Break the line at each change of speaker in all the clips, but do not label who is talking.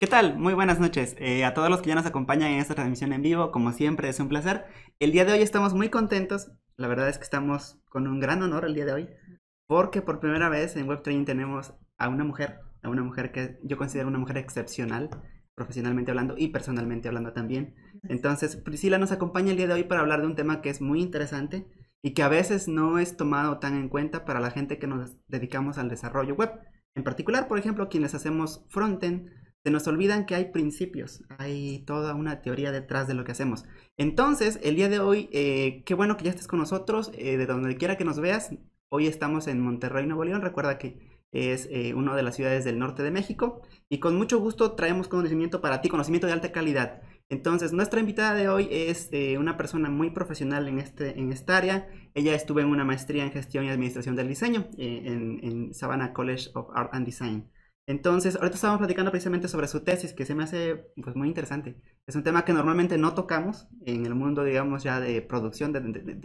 ¿Qué tal? Muy buenas noches. Eh, a todos los que ya nos acompañan en esta transmisión en vivo, como siempre, es un placer. El día de hoy estamos muy contentos. La verdad es que estamos con un gran honor el día de hoy, porque por primera vez en Web Training tenemos a una mujer, a una mujer que yo considero una mujer excepcional, profesionalmente hablando y personalmente hablando también. Entonces, Priscila nos acompaña el día de hoy para hablar de un tema que es muy interesante, y que a veces no es tomado tan en cuenta para la gente que nos dedicamos al desarrollo web. En particular, por ejemplo, quienes hacemos frontend, se nos olvidan que hay principios, hay toda una teoría detrás de lo que hacemos. Entonces, el día de hoy, eh, qué bueno que ya estés con nosotros, eh, de donde quiera que nos veas. Hoy estamos en Monterrey, Nuevo León. Recuerda que es eh, una de las ciudades del norte de México y con mucho gusto traemos conocimiento para ti, conocimiento de alta calidad. Entonces, nuestra invitada de hoy es eh, una persona muy profesional en, este, en esta área. Ella estuvo en una maestría en gestión y administración del diseño eh, en, Savannah College of Art and Design. Entonces, ahorita estamos platicando precisamente sobre su tesis, que se me hace pues, muy interesante. Es un tema que normalmente no tocamos en el mundo, digamos, ya de producción, de,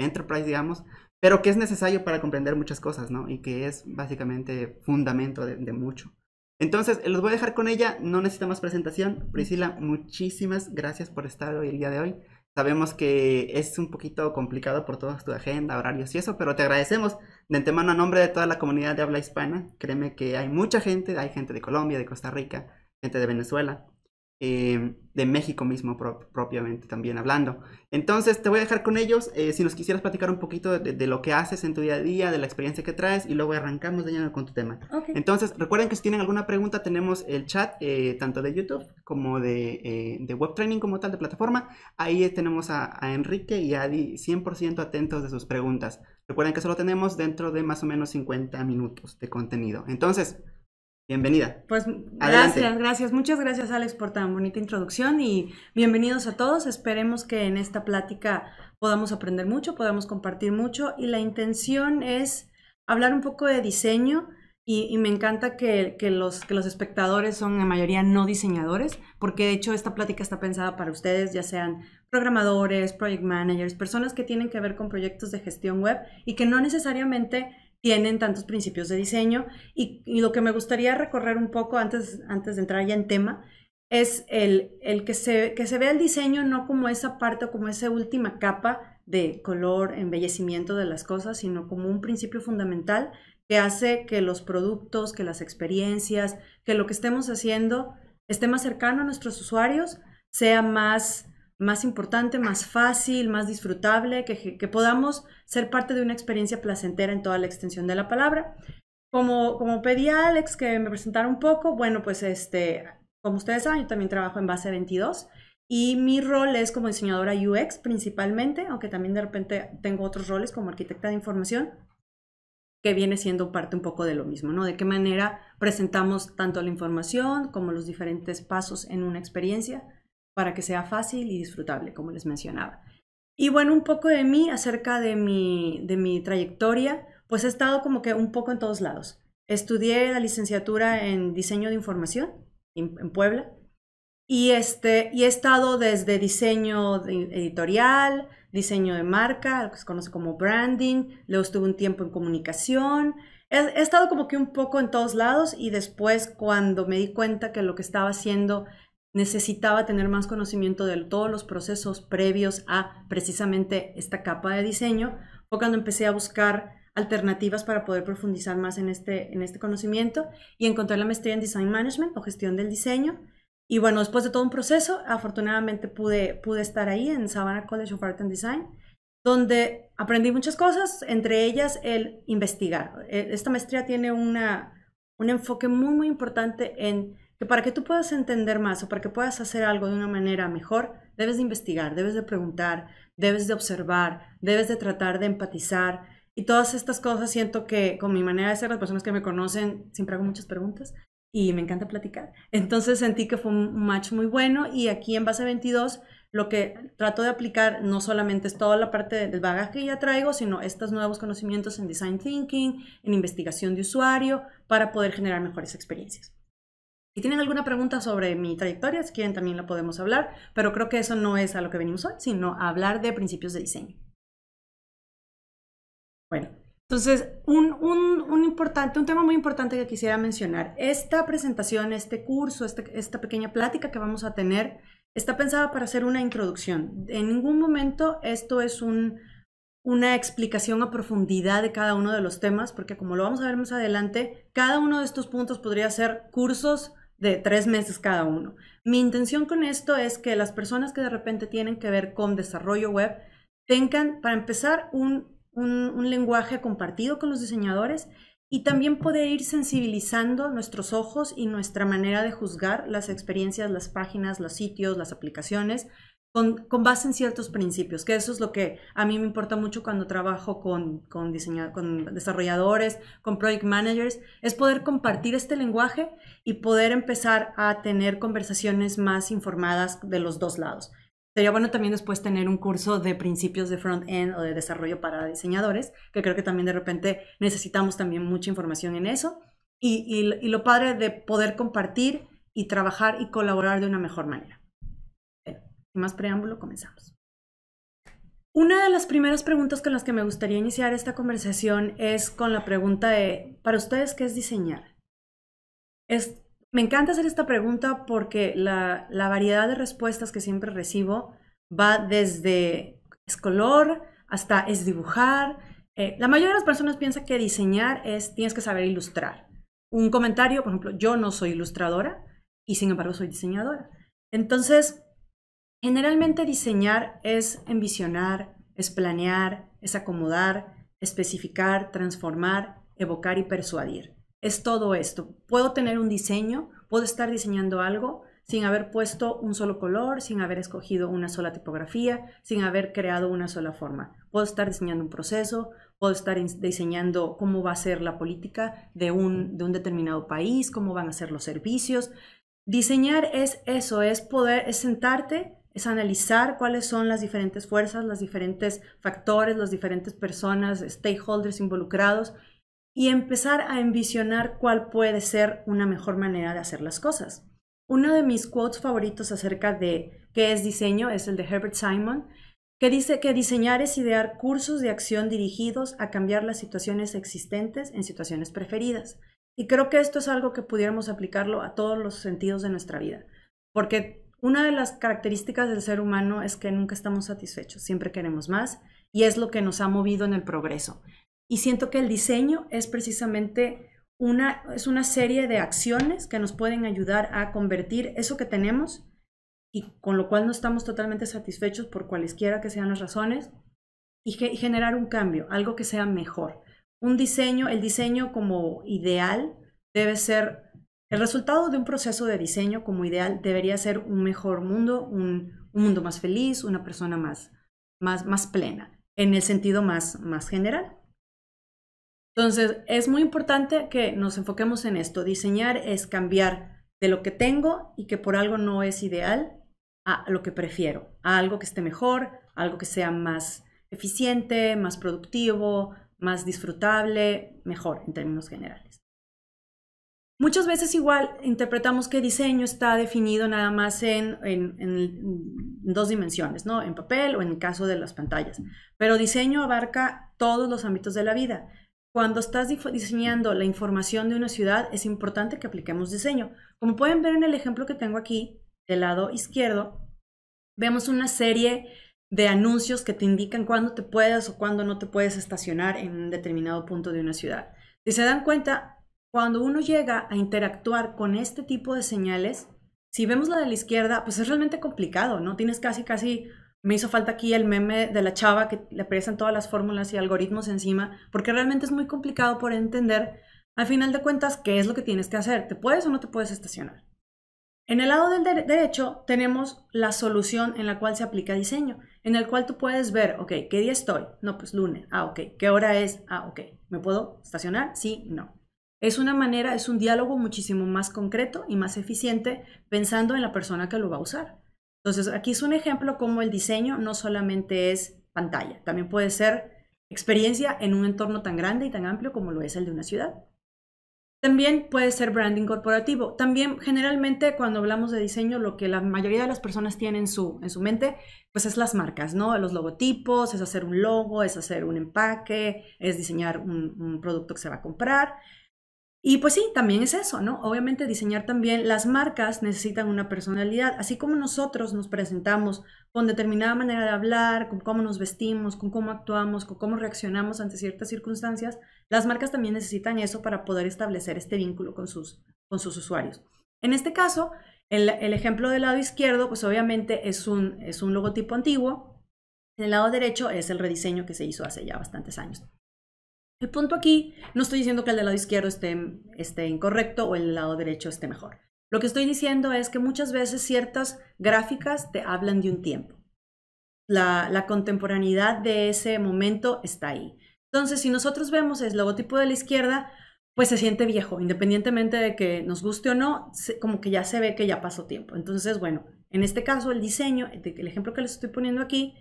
enterprise, digamos, pero que es necesario para comprender muchas cosas, ¿no? Y que es básicamente fundamento de mucho. Entonces, eh, los voy a dejar con ella, no necesita más presentación. Priscila, muchísimas gracias por estar hoy el día de hoy. Sabemos que es un poquito complicado por toda tu agenda, horarios y eso, pero te agradecemos de antemano a nombre de toda la comunidad de habla hispana. Créeme que hay mucha gente, hay gente de Colombia, de Costa Rica, gente de Venezuela, eh, de México mismo propiamente también hablando. Entonces te voy a dejar con ellos, eh, si nos quisieras platicar un poquito de, lo que haces en tu día a día, de la experiencia que traes y luego arrancamos de lleno con tu tema. Entonces recuerden que si tienen alguna pregunta tenemos el chat eh, tanto de YouTube como de, web training como tal de plataforma. Ahí tenemos a, Enrique y a Adi 100% atentos de sus preguntas. Recuerden que solo tenemos dentro de más o menos 50 minutos de contenido. Entonces, Bienvenida.
Pues gracias, gracias. Muchas gracias Alex por tan bonita introducción y bienvenidos a todos. Esperemos que en esta plática podamos aprender mucho, podamos compartir mucho y la intención es hablar un poco de diseño y, me encanta que, los, que los espectadores son en mayoría no diseñadores porque de hecho esta plática está pensada para ustedes, ya sean programadores, project managers, personas que tienen que ver con proyectos de gestión web y que no necesariamente tienen tantos principios de diseño. Y, lo que me gustaría recorrer un poco antes, antes de entrar ya en tema es el, que, se, que se vea el diseño no como esa parte como esa última capa de color, embellecimiento de las cosas, sino como un principio fundamental que hace que los productos, que las experiencias, que lo que estemos haciendo esté más cercano a nuestros usuarios, sea más más importante, más fácil, más disfrutable, que, podamos ser parte de una experiencia placentera en toda la extensión de la palabra. Como, como pedí a Alex que me presentara un poco, bueno, pues este, como ustedes saben, yo también trabajo en base 22 y mi rol es como diseñadora UX principalmente, aunque también de repente tengo otros roles como arquitecta de información, que viene siendo parte un poco de lo mismo, ¿no? De qué manera presentamos tanto la información como los diferentes pasos en una experiencia para que sea fácil y disfrutable, como les mencionaba. Y bueno, un poco de mí acerca de mi, de mi trayectoria, pues he estado como que un poco en todos lados. Estudié la licenciatura en diseño de información en, Puebla y, este, y he estado desde diseño editorial, diseño de marca, lo que se conoce como branding, luego estuve un tiempo en comunicación, he, estado como que un poco en todos lados y después cuando me di cuenta que lo que estaba haciendo necesitaba tener más conocimiento de todos los procesos previos a precisamente esta capa de diseño, fue cuando empecé a buscar alternativas para poder profundizar más en este, en este conocimiento y encontré la maestría en Design Management o gestión del diseño. Y bueno, después de todo un proceso, afortunadamente pude, pude estar ahí en Savannah College of Art and Design, donde aprendí muchas cosas, entre ellas el investigar. E, esta maestría tiene una, un enfoque muy, muy importante en que para que tú puedas entender más o para que puedas hacer algo de una manera mejor, debes de investigar, debes de preguntar, debes de observar, debes de tratar de empatizar. Y todas estas cosas siento que con mi manera de ser, las personas que me conocen, siempre hago muchas preguntas y me encanta platicar. Entonces sentí que fue un match muy bueno y aquí en base 22 lo que trato de aplicar no solamente es toda la parte del bagaje que ya traigo, sino estos nuevos conocimientos en design thinking, en investigación de usuario, para poder generar mejores experiencias. Si tienen alguna pregunta sobre mi trayectoria, si quieren también la podemos hablar, pero creo que eso no es a lo que venimos hoy, sino a hablar de principios de diseño. Bueno, entonces, un, importante, un tema muy importante que quisiera mencionar, esta presentación, este curso, este, esta pequeña plática que vamos a tener, está pensada para hacer una introducción. En ningún momento esto es una explicación a profundidad de cada uno de los temas, porque como lo vamos a ver más adelante, cada uno de estos puntos podría ser cursos de tres meses cada uno. Mi intención con esto es que las personas que de repente tienen que ver con desarrollo web tengan, para empezar, un, lenguaje compartido con los diseñadores y también poder ir sensibilizando nuestros ojos y nuestra manera de juzgar las experiencias, las páginas, los sitios, las aplicaciones, con, base en ciertos principios, que eso es lo que a mí me importa mucho cuando trabajo con, con, con desarrolladores, con project managers, es poder compartir este lenguaje y poder empezar a tener conversaciones más informadas de los dos lados. Sería bueno también después tener un curso de principios de front-end o de desarrollo para diseñadores, que creo que también de repente necesitamos también mucha información en eso. Y, y lo padre de poder compartir y trabajar y colaborar de una mejor manera más preámbulo, comenzamos. Una de las primeras preguntas con las que me gustaría iniciar esta conversación es con la pregunta de, para ustedes, ¿qué es diseñar? Es, me encanta hacer esta pregunta porque la, variedad de respuestas que siempre recibo va desde es color hasta es dibujar. Eh, la mayoría de las personas piensa que diseñar es, tienes que saber ilustrar. Un comentario, por ejemplo, yo no soy ilustradora y sin embargo soy diseñadora. Entonces, Generalmente diseñar es envisionar, es planear, es acomodar, especificar, transformar, evocar y persuadir. Es todo esto. Puedo tener un diseño, puedo estar diseñando algo sin haber puesto un solo color, sin haber escogido una sola tipografía, sin haber creado una sola forma. Puedo estar diseñando un proceso, puedo estar diseñando cómo va a ser la política de un, de un determinado país, cómo van a ser los servicios. Diseñar es eso, es poder, es sentarte es analizar cuáles son las diferentes fuerzas, los diferentes factores, las diferentes personas, stakeholders involucrados y empezar a envisionar cuál puede ser una mejor manera de hacer las cosas. Uno de mis quotes favoritos acerca de qué es diseño es el de Herbert Simon, que dice que diseñar es idear cursos de acción dirigidos a cambiar las situaciones existentes en situaciones preferidas. Y creo que esto es algo que pudiéramos aplicarlo a todos los sentidos de nuestra vida, porque una de las características del ser humano es que nunca estamos satisfechos, siempre queremos más y es lo que nos ha movido en el progreso. Y siento que el diseño es precisamente una, es una serie de acciones que nos pueden ayudar a convertir eso que tenemos y con lo cual no estamos totalmente satisfechos por cualesquiera que sean las razones y, y generar un cambio, algo que sea mejor. Un diseño, el diseño como ideal debe ser el resultado de un proceso de diseño como ideal debería ser un mejor mundo, un, mundo más feliz, una persona más, más, plena, en el sentido más, más general. Entonces, es muy importante que nos enfoquemos en esto. Diseñar es cambiar de lo que tengo y que por algo no es ideal a lo que prefiero, a algo que esté mejor, algo que sea más eficiente, más productivo, más disfrutable, mejor en términos generales. Muchas veces igual interpretamos que diseño está definido nada más en, dos dimensiones, ¿no? En papel o en el caso de las pantallas. Pero diseño abarca todos los ámbitos de la vida. Cuando estás diseñando la información de una ciudad, es importante que apliquemos diseño. Como pueden ver en el ejemplo que tengo aquí, del lado izquierdo, vemos una serie de anuncios que te indican cuándo te puedes o cuándo no te puedes estacionar en un determinado punto de una ciudad. Si se dan cuenta, cuando uno llega a interactuar con este tipo de señales, si vemos la de la izquierda, pues es realmente complicado, ¿no? Tienes casi, casi, me hizo falta aquí el meme de la chava que le aparecen todas las fórmulas y algoritmos encima, porque realmente es muy complicado por entender, al final de cuentas, qué es lo que tienes que hacer. ¿Te puedes o no te puedes estacionar? En el lado del derecho tenemos la solución en la cual se aplica diseño, en el cual tú puedes ver, ok, ¿qué día estoy? No, pues lunes. Ah, ok. ¿Qué hora es? Ah, ok. ¿Me puedo estacionar? Sí, no. Es una manera, es un diálogo muchísimo más concreto y más eficiente pensando en la persona que lo va a usar. Entonces, aquí es un ejemplo como el diseño no solamente es pantalla, también puede ser experiencia en un entorno tan grande y tan amplio como lo es el de una ciudad. También puede ser branding corporativo. También generalmente cuando hablamos de diseño, lo que la mayoría de las personas tienen en su, en su mente, pues es las marcas, ¿no? Los logotipos, es hacer un logo, es hacer un empaque, es diseñar un producto que se va a comprar. Y pues sí, también es eso, ¿no? Obviamente diseñar también las marcas necesitan una personalidad, así como nosotros nos presentamos con determinada manera de hablar, con cómo nos vestimos, con cómo actuamos, con cómo reaccionamos ante ciertas circunstancias, las marcas también necesitan eso para poder establecer este vínculo con sus, con sus usuarios. En este caso, el, el ejemplo del lado izquierdo, pues obviamente es un, es un logotipo antiguo, en el lado derecho es el rediseño que se hizo hace ya bastantes años. El punto aquí, no estoy diciendo que el del lado izquierdo esté, esté incorrecto o el del lado derecho esté mejor. Lo que estoy diciendo es que muchas veces ciertas gráficas te hablan de un tiempo. La, la contemporaneidad de ese momento está ahí. Entonces, si nosotros vemos el logotipo de la izquierda, pues se siente viejo, independientemente de que nos guste o no, como que ya se ve que ya pasó tiempo. Entonces, bueno, en este caso el diseño, el ejemplo que les estoy poniendo aquí,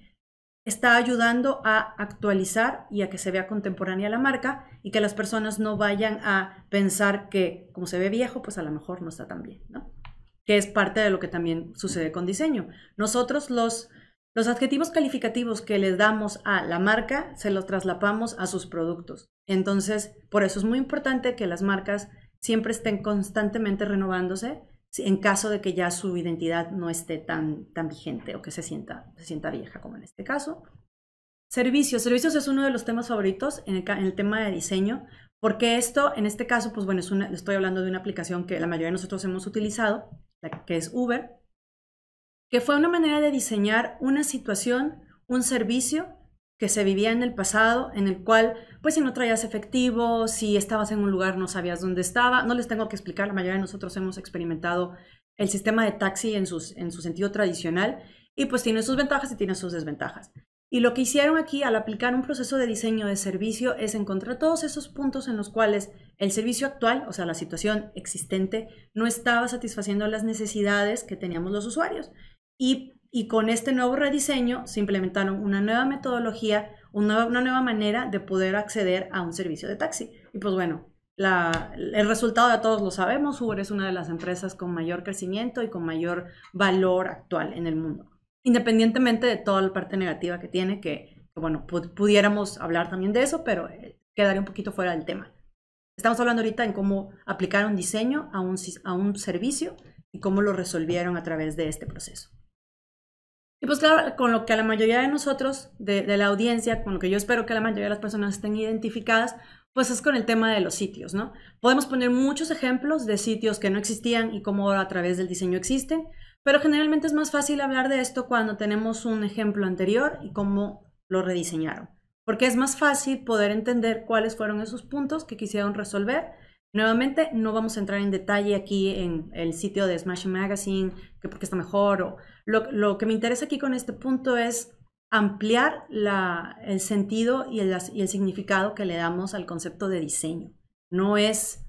está ayudando a actualizar y a que se vea contemporánea la marca y que las personas no vayan a pensar que como se ve viejo, pues a lo mejor no está tan bien, ¿no? Que es parte de lo que también sucede con diseño. Nosotros los, adjetivos calificativos que le damos a la marca se los traslapamos a sus productos. Entonces, por eso es muy importante que las marcas siempre estén constantemente renovándose en caso de que ya su identidad no esté tan, tan vigente o que se sienta, se sienta vieja, como en este caso. Servicios. Servicios es uno de los temas favoritos en el, tema de diseño, porque esto, en este caso, pues bueno, estoy hablando de una aplicación que la mayoría de nosotros hemos utilizado, que es Uber, que fue una manera de diseñar una situación, un servicio que se vivía en el pasado, en el cual, pues si no traías efectivo, si estabas en un lugar no sabías dónde estaba, no les tengo que explicar, la mayoría de nosotros hemos experimentado el sistema de taxi en, en su sentido tradicional y pues tiene sus ventajas y tiene sus desventajas. Y lo que hicieron aquí al aplicar un proceso de diseño de servicio es encontrar todos esos puntos en los cuales el servicio actual, o sea, la situación existente, no estaba satisfaciendo las necesidades que teníamos los usuarios. Y y con este nuevo rediseño se implementaron una nueva metodología, una, nueva manera de poder acceder a un servicio de taxi. Y pues bueno, el resultado de todos lo sabemos, Uber es una de las empresas con mayor crecimiento y con mayor valor actual en el mundo, independientemente de toda la parte negativa que tiene, que, bueno, pudiéramos hablar también de eso, pero eh, quedaría un poquito fuera del tema. Estamos hablando ahorita en cómo aplicar un diseño a un, a un servicio y cómo lo resolvieron a través de este proceso. Y pues claro, con lo que a la mayoría de nosotros, de, la audiencia, con lo que yo espero que la mayoría de las personas estén identificadas, pues es con el tema de los sitios, ¿no? Podemos poner muchos ejemplos de sitios que no existían y cómo a través del diseño existen, pero generalmente es más fácil hablar de esto cuando tenemos un ejemplo anterior y cómo lo rediseñaron, porque es más fácil poder entender cuáles fueron esos puntos que quisieron resolver Nuevamente, no vamos a entrar en detalle aquí en el sitio de Smash Magazine, que porque está mejor, o lo, que me interesa aquí con este punto es ampliar el sentido y el, significado que le damos al concepto de diseño. No es,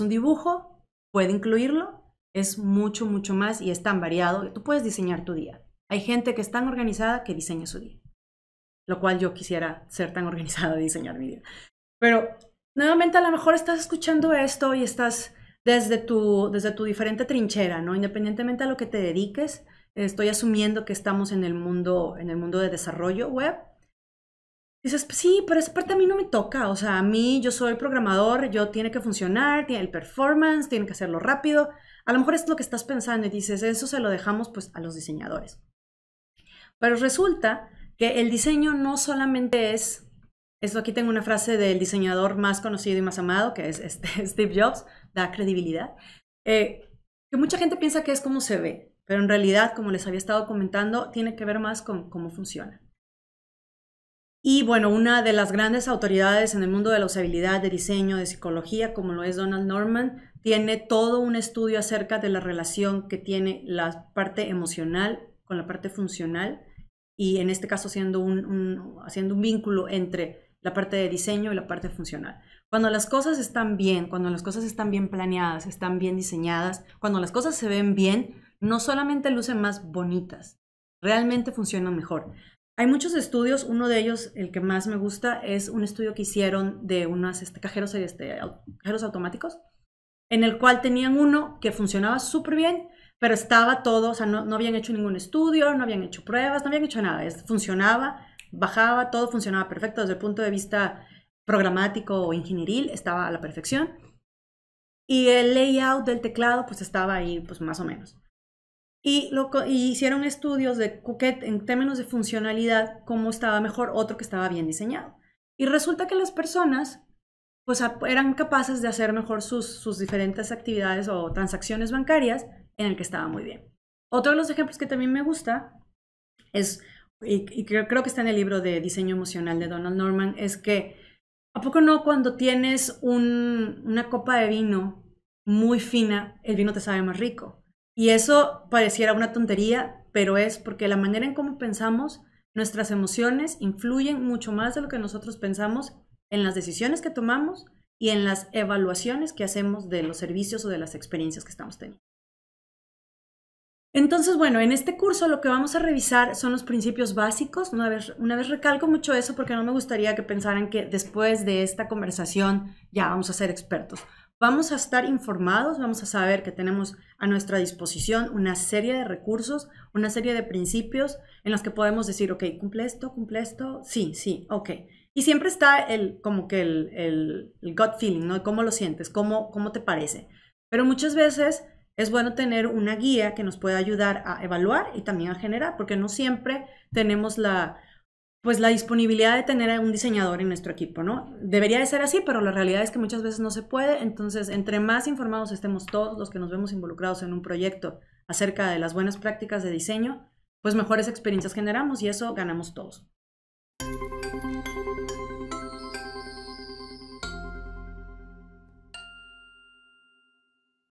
un dibujo, puede incluirlo, es mucho, mucho más y es tan variado. Tú puedes diseñar tu día. Hay gente que es tan organizada que diseña su día, lo cual yo quisiera ser tan organizada y diseñar mi día. Pero nuevamente a lo mejor estás escuchando esto y estás desde tu, desde tu diferente trinchera, Independientemente a lo que te dediques, estoy asumiendo que estamos en el mundo, en el mundo de desarrollo web. dices, sí, pero esa parte a mí no me toca. O sea, a mí yo soy el programador, yo tiene que funcionar, tiene el performance, tiene que hacerlo rápido. A lo mejor es lo que estás pensando y dices, eso se lo dejamos pues a los diseñadores. Pero resulta que el diseño no solamente es, esto aquí tengo una frase del diseñador más conocido y más amado, que es este, Steve Jobs, da credibilidad, eh, que mucha gente piensa que es como se ve, pero en realidad, como les había estado comentando, tiene que ver más con cómo funciona. Y bueno, una de las grandes autoridades en el mundo de la usabilidad, de diseño, de psicología, como lo es Donald Norman, tiene todo un estudio acerca de la relación que tiene la parte emocional con la parte funcional y en este caso haciendo un, haciendo un vínculo entre la parte de diseño y la parte funcional. Cuando las cosas están bien, cuando las cosas están bien planeadas, están bien diseñadas, cuando las cosas se ven bien, no solamente lucen más bonitas, realmente funcionan mejor. Hay muchos estudios, uno de ellos, el que más me gusta, es un estudio que hicieron de unos este, este, cajeros, automáticos, en el cual tenían uno que funcionaba súper bien, pero estaba todo, o sea, no, no, habían hecho ningún estudio, no habían hecho pruebas, no habían hecho nada. Es, funcionaba, bajaba, todo funcionaba perfecto desde el punto de vista programático o ingenieril, estaba a la perfección. Y el layout del teclado, pues estaba ahí, pues más o menos. Y, hicieron estudios de qué, en términos de funcionalidad, cómo estaba mejor otro que estaba bien diseñado. Y resulta que las personas pues eran capaces de hacer mejor sus, diferentes actividades o transacciones bancarias en el que estaba muy bien. Otro de los ejemplos que también me gusta es, y, creo, creo, que está en el libro de diseño emocional de Donald Norman, es que, ¿a poco no cuando tienes una copa de vino muy fina, el vino te sabe más rico? Y eso pareciera una tontería, pero es porque la manera en cómo pensamos, nuestras emociones influyen mucho más de lo que nosotros pensamos en las decisiones que tomamos y en las evaluaciones que hacemos de los servicios o de las experiencias que estamos teniendo. Entonces, bueno, en este curso lo que vamos a revisar son los principios básicos. Una vez, una vez, recalco mucho eso porque no me gustaría que pensaran que después de esta conversación ya vamos a ser expertos vamos a estar informados, vamos a saber que tenemos a nuestra disposición una serie de recursos, una serie de principios en los que podemos decir, ok, cumple esto, cumple esto, sí, sí, ok. Y siempre está el, como que el, el, gut feeling, ¿no? ¿Cómo lo sientes? ¿Cómo, ¿Cómo te parece? Pero muchas veces es bueno tener una guía que nos pueda ayudar a evaluar y también a generar, porque no siempre tenemos la, pues la disponibilidad de tener a un diseñador en nuestro equipo, ¿no? Debería de ser así, pero la realidad es que muchas veces no se puede, entonces entre más informados estemos todos los que nos vemos involucrados en un proyecto acerca de las buenas prácticas de diseño, pues mejores experiencias generamos y eso ganamos todos.